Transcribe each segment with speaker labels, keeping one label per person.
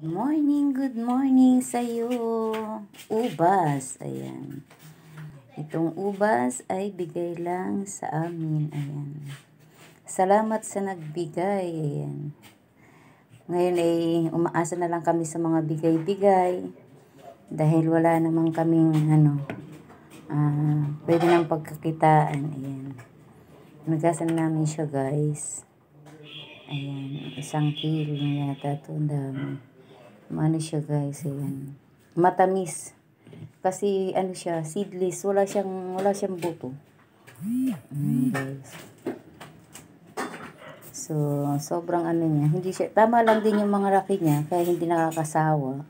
Speaker 1: Good morning, good morning sa iyo. Ubas, ayan. Itong ubas ay bigay lang sa amin, ayan. Salamat sa nagbigay, ayan. Ngayon ay umaasa na lang kami sa mga bigay-bigay dahil wala naman kaming ano, uh, pwede ng pagkakitaan, ayan. Nagasan namin siya, guys. Ayan, isang kilo yata ito. Ang dami ano siya guys, ayan. Matamis. Kasi ano siya, seedless, wala siyang wala siyang buto. Mm, guys. So, sobrang ano niya, hindi siya tama lang din yung mga laki niya kaya hindi nakakasawa.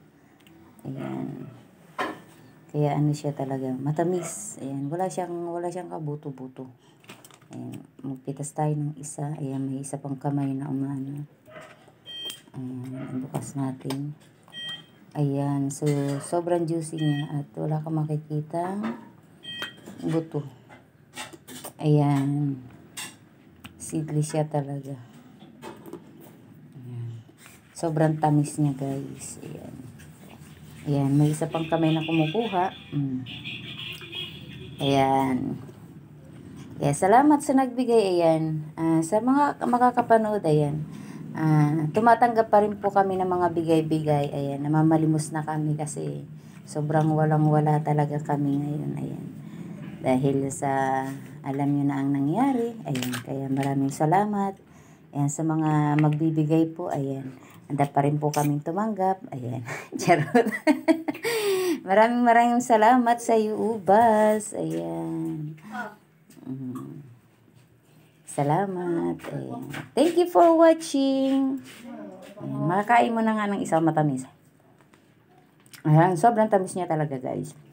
Speaker 1: Ayan. Kaya ano siya talaga, matamis. Ayan, wala siyang wala siyang kabuto-buto. Ayan, magpitas tayo ng isa. Ayan, may isa pang kamay na umano. Ayan, bukas natin. Ayan, so sobrang juicy niya at wala kang makikita buto. Ayan. Seedless siya talaga. Ayan. Sobrang tamis niya guys. Ayan. Ayan, may isa pang kamay na kumukuha. Mm. Ayan. Ayan, salamat sa nagbigay. Ayan. Uh, sa mga makakapanood, ayan. Ayan Uh, tumatanggap pa rin po kami ng mga bigay-bigay. Ayan, namamalimos na kami kasi sobrang walang-wala talaga kami ngayon. Ayan. Dahil sa alam nyo na ang nangyari. Ayan, kaya maraming salamat. Ayan, sa mga magbibigay po, ayan. Handa pa rin po kami tumanggap. Ayan, charot. maraming maraming salamat sa iyo, Ubas. Ayan. Mm. Salamat. Ayan. Thank you for watching. Ayan, makakain mo na nga ng isang matamis. Ayan, sobrang tamis niya talaga guys.